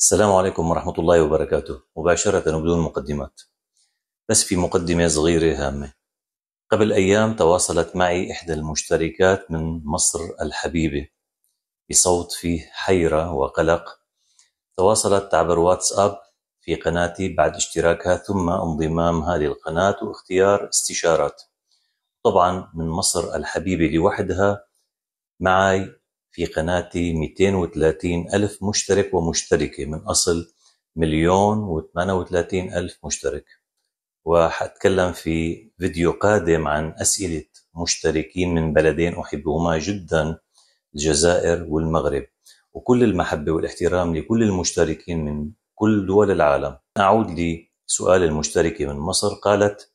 السلام عليكم ورحمة الله وبركاته مباشرة وبدون مقدمات بس في مقدمة صغيرة هامة قبل أيام تواصلت معي إحدى المشتركات من مصر الحبيبة بصوت فيه حيرة وقلق تواصلت عبر واتساب في قناتي بعد اشتراكها ثم انضمامها للقناة واختيار استشارات طبعا من مصر الحبيبة لوحدها معي في قناتي 230 ألف مشترك ومشتركة من أصل مليون و38 ألف مشترك وحأتكلم في فيديو قادم عن أسئلة مشتركين من بلدين أحبهما جدا الجزائر والمغرب وكل المحبة والاحترام لكل المشتركين من كل دول العالم أعود لسؤال المشتركة من مصر قالت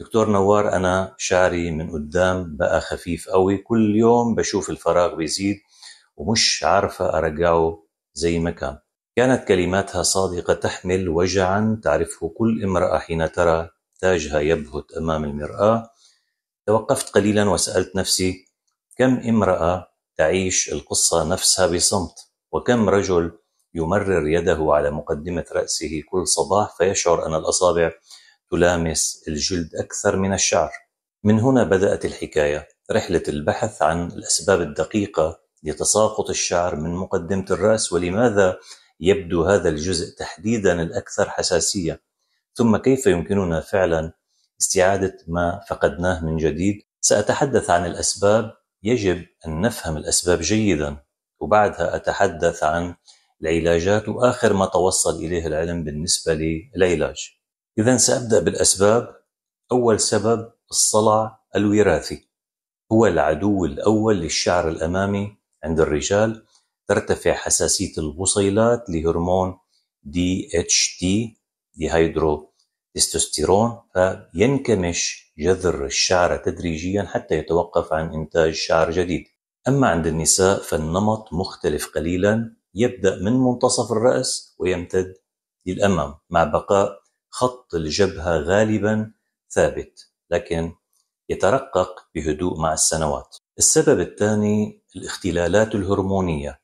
دكتور نوار أنا شعري من قدام بقى خفيف قوي كل يوم بشوف الفراغ بيزيد ومش عارفة أرجعه زي ما كان كانت كلماتها صادقة تحمل وجعا تعرفه كل امرأة حين ترى تاجها يبهت أمام المرآة توقفت قليلا وسألت نفسي كم امرأة تعيش القصة نفسها بصمت وكم رجل يمرر يده على مقدمة رأسه كل صباح فيشعر أن الأصابع تلامس الجلد أكثر من الشعر من هنا بدأت الحكاية رحلة البحث عن الأسباب الدقيقة لتساقط الشعر من مقدمة الرأس ولماذا يبدو هذا الجزء تحديدا الأكثر حساسية ثم كيف يمكننا فعلا استعادة ما فقدناه من جديد سأتحدث عن الأسباب يجب أن نفهم الأسباب جيدا وبعدها أتحدث عن العلاجات وآخر ما توصل إليه العلم بالنسبة للعلاج إذا سأبدأ بالأسباب أول سبب الصلع الوراثي هو العدو الأول للشعر الأمامي عند الرجال ترتفع حساسية البصيلات لهرمون دي اتش تي ديهيدرو تستوستيرون فينكمش جذر الشعر تدريجيا حتى يتوقف عن إنتاج شعر جديد أما عند النساء فالنمط مختلف قليلا يبدأ من منتصف الرأس ويمتد للأمام مع بقاء خط الجبهة غالبا ثابت لكن يترقق بهدوء مع السنوات السبب الثاني الاختلالات الهرمونية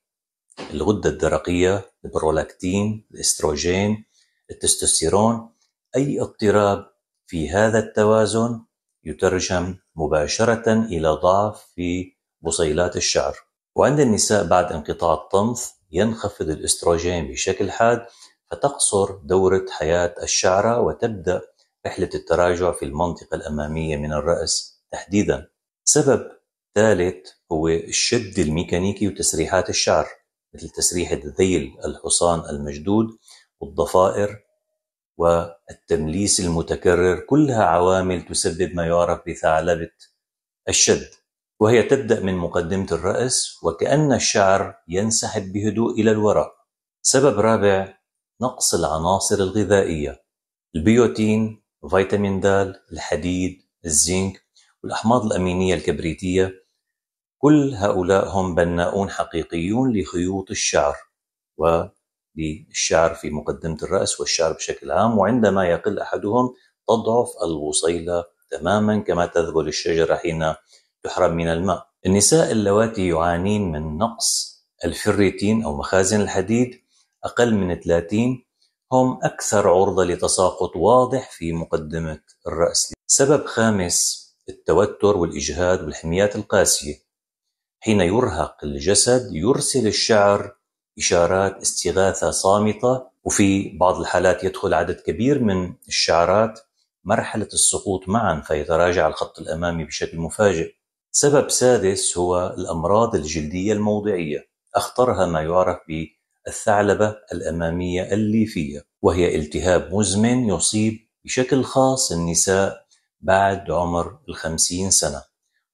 الغدة الدرقية، البرولاكتين، الإستروجين، التستوستيرون أي اضطراب في هذا التوازن يترجم مباشرة إلى ضعف في بصيلات الشعر وعند النساء بعد انقطاع الطمث ينخفض الإستروجين بشكل حاد فتقصر دورة حياة الشعرة وتبدأ رحلة التراجع في المنطقة الأمامية من الرأس تحديدا سبب ثالث هو الشد الميكانيكي وتسريحات الشعر مثل تسريحة ذيل الحصان المشدود والضفائر والتمليس المتكرر كلها عوامل تسبب ما يعرف بثعلبة الشد وهي تبدأ من مقدمة الرأس وكأن الشعر ينسحب بهدوء إلى الوراء سبب رابع نقص العناصر الغذائية البيوتين فيتامين د الحديد الزنك والأحماض الأمينية الكبريتية كل هؤلاء هم بناؤون حقيقيون لخيوط الشعر وللشعر في مقدمة الرأس والشعر بشكل عام وعندما يقل أحدهم تضعف الوصيلة تماما كما تذبل الشجرة حين تحرم من الماء النساء اللواتي يعانين من نقص الفريتين أو مخازن الحديد أقل من 30 هم أكثر عرضة لتساقط واضح في مقدمة الرأس سبب خامس التوتر والإجهاد والحميات القاسية حين يرهق الجسد يرسل الشعر إشارات استغاثة صامتة وفي بعض الحالات يدخل عدد كبير من الشعرات مرحلة السقوط معا فيتراجع الخط الأمامي بشكل مفاجئ سبب سادس هو الأمراض الجلدية الموضعية أخطرها ما يعرف بالثعلبة الأمامية الليفية وهي التهاب مزمن يصيب بشكل خاص النساء بعد عمر الخمسين سنة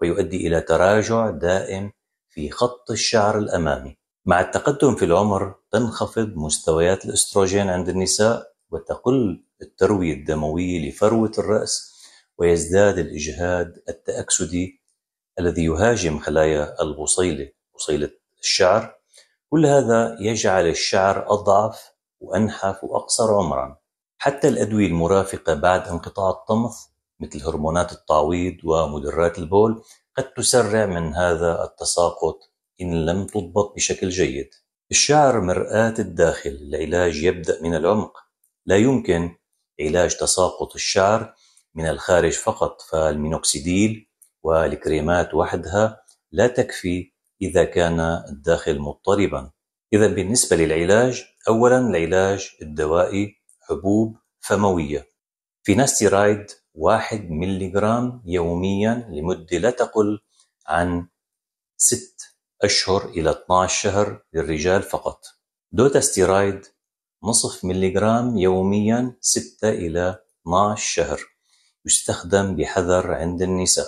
ويؤدي إلى تراجع دائم في خط الشعر الأمامي مع التقدم في العمر تنخفض مستويات الأستروجين عند النساء وتقل التروية الدموية لفروة الرأس ويزداد الإجهاد التأكسدي الذي يهاجم خلايا البصيلة بصيلة الشعر كل هذا يجعل الشعر أضعف وأنحف وأقصر عمرا حتى الأدوية المرافقة بعد انقطاع الطمث مثل هرمونات التعويض ومدرات البول قد تسرع من هذا التساقط إن لم تضبط بشكل جيد. الشعر مرآة الداخل، العلاج يبدأ من العمق، لا يمكن علاج تساقط الشعر من الخارج فقط، فالمينوكسيديل والكريمات وحدها لا تكفي إذا كان الداخل مضطربا. إذا بالنسبة للعلاج، أولا العلاج الدوائي حبوب فموية في ناستيرايد واحد ملغرام يوميا لمدة لا تقل عن ست أشهر إلى 12 شهر للرجال فقط دوتا ستيرايد نصف ملغرام يوميا 6 إلى 12 شهر يستخدم بحذر عند النساء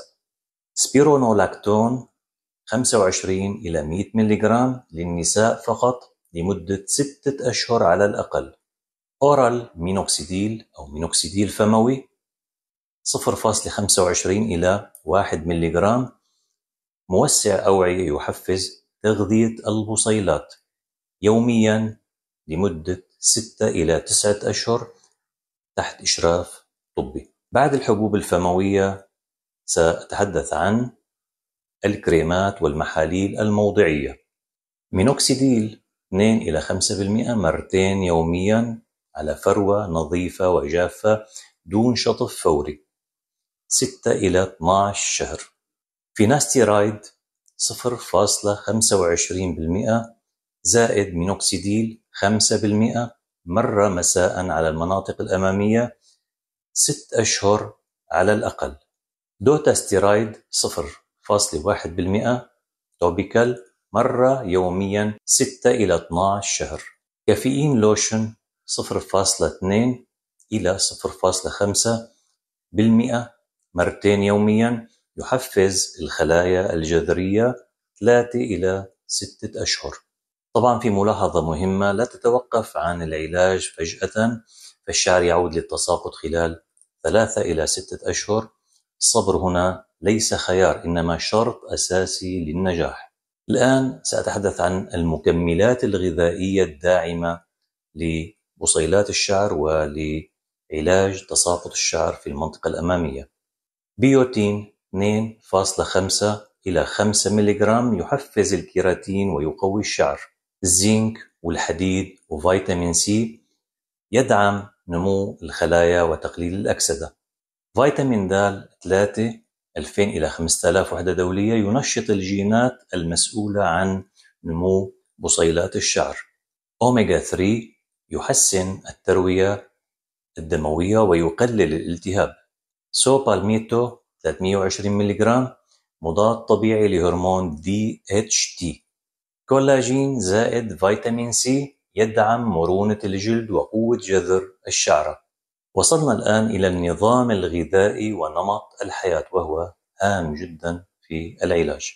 سبيرونولاكتون 25 إلى 100 ملغرام للنساء فقط لمدة ستة أشهر على الأقل أورال مينوكسيديل أو مينوكسيديل فموي 0.25 إلى 1 ملغ موسع أوعية يحفز تغذية البصيلات يوميا لمدة 6 إلى 9 أشهر تحت إشراف طبي بعد الحبوب الفموية سأتحدث عن الكريمات والمحاليل الموضعية مينوكسيديل 2 إلى 5% مرتين يوميا على فروة نظيفة وجافة دون شطف فوري 6 إلى 12 شهر في ناستي رايد 0.25% زائد مينوكسيديل 5% مرة مساء على المناطق الأمامية 6 أشهر على الأقل دوتا ستيرايد 0.1% توبيكال مرة يوميا 6 إلى 12 شهر كافيين لوشن 0.2 إلى 0.5% مرتين يوميا يحفز الخلايا الجذرية ثلاثة إلى ستة أشهر طبعا في ملاحظة مهمة لا تتوقف عن العلاج فجأة فالشعر يعود للتساقط خلال ثلاثة إلى ستة أشهر الصبر هنا ليس خيار إنما شرط أساسي للنجاح الآن سأتحدث عن المكملات الغذائية الداعمة لبصيلات الشعر ولعلاج تساقط الشعر في المنطقة الأمامية بيوتين 2.5 إلى 5 ملغ يحفز الكيراتين ويقوي الشعر الزنك والحديد وفيتامين سي يدعم نمو الخلايا وتقليل الأكسدة فيتامين د 3 2000 إلى 5000 وحدة دولية ينشط الجينات المسؤولة عن نمو بصيلات الشعر أوميغا 3 يحسن التروية الدموية ويقلل الالتهاب سو بالميتو 320 ملغ مضاد طبيعي لهرمون دي اتش تي كولاجين زائد فيتامين سي يدعم مرونة الجلد وقوة جذر الشعرة وصلنا الآن إلى النظام الغذائي ونمط الحياة وهو هام جدا في العلاج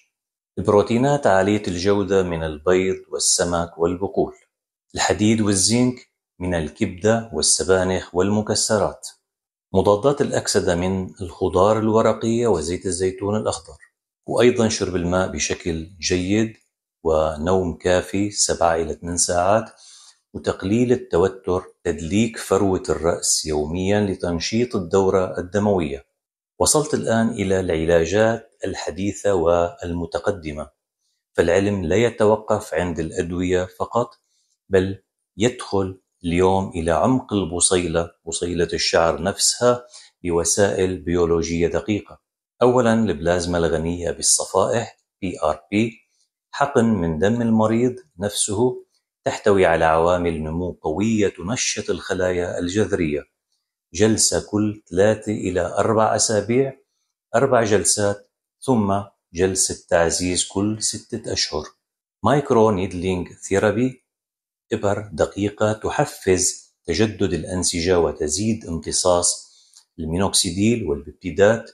البروتينات عالية الجودة من البيض والسمك والبقول الحديد والزنك من الكبدة والسبانخ والمكسرات مضادات الأكسدة من الخضار الورقية وزيت الزيتون الأخضر وأيضا شرب الماء بشكل جيد ونوم كافي 7 إلى 8 ساعات وتقليل التوتر تدليك فروة الرأس يوميا لتنشيط الدورة الدموية وصلت الآن إلى العلاجات الحديثة والمتقدمة فالعلم لا يتوقف عند الأدوية فقط بل يدخل اليوم إلى عمق البصيلة بصيلة الشعر نفسها بوسائل بيولوجية دقيقة أولا البلازما الغنية بالصفائح PRP حقن من دم المريض نفسه تحتوي على عوامل نمو قوية تنشط الخلايا الجذرية جلسة كل ثلاثة إلى أربع أسابيع أربع جلسات ثم جلسة تعزيز كل ستة أشهر مايكرو نيدلينج ثيرابي إبر دقيقة تحفز تجدد الأنسجة وتزيد امتصاص المينوكسيديل والبيبتيدات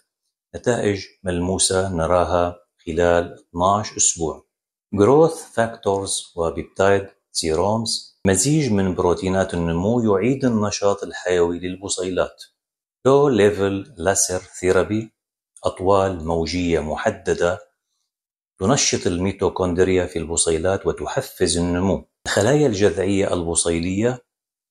نتائج ملموسة نراها خلال 12 أسبوع جروث فاكتورز وبيبتايد سيرومز مزيج من بروتينات النمو يعيد النشاط الحيوي للبصيلات لو ليفل لاسر ثيرابي أطوال موجية محددة تنشط الميتوكوندريا في البصيلات وتحفز النمو الخلايا الجذعية البصيلية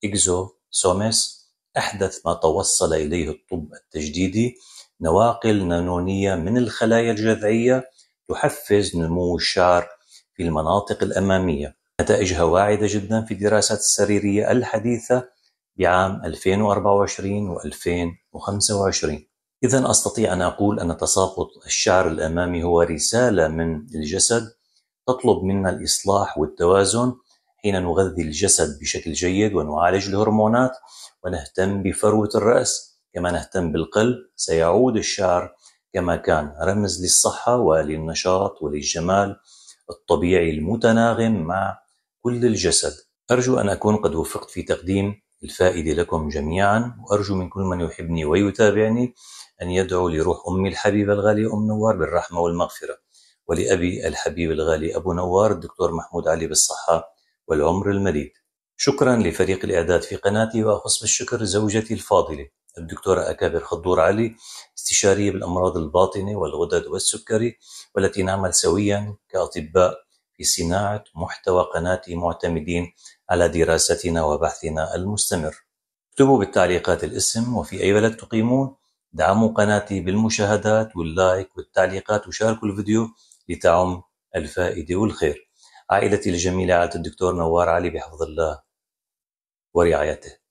إكزوسومس أحدث ما توصل إليه الطب التجديدي نواقل نانونية من الخلايا الجذعية تحفز نمو الشعر في المناطق الأمامية نتائجها واعدة جدا في الدراسات السريرية الحديثة بعام 2024 و 2025 إذا أستطيع أن أقول أن تساقط الشعر الأمامي هو رسالة من الجسد تطلب منا الإصلاح والتوازن حين نغذي الجسد بشكل جيد ونعالج الهرمونات ونهتم بفروة الرأس كما نهتم بالقلب سيعود الشعر كما كان رمز للصحة وللنشاط وللجمال الطبيعي المتناغم مع كل الجسد أرجو أن أكون قد وفقت في تقديم الفائدة لكم جميعا وأرجو من كل من يحبني ويتابعني أن يدعو لروح أمي الحبيبة الغالية أم نوار بالرحمة والمغفرة ولأبي الحبيب الغالي أبو نوار الدكتور محمود علي بالصحة والعمر المديد شكرا لفريق الإعداد في قناتي وأخص بالشكر زوجتي الفاضلة الدكتورة أكابر خضور علي استشارية بالأمراض الباطنة والغدد والسكري والتي نعمل سويا كأطباء في صناعة محتوى قناتي معتمدين على دراستنا وبحثنا المستمر اكتبوا بالتعليقات الاسم وفي أي بلد تقيمون دعموا قناتي بالمشاهدات واللايك والتعليقات وشاركوا الفيديو لتعم الفائدة والخير عائلتي الجميلة عائلة الدكتور نوار علي بحفظ الله ورعايته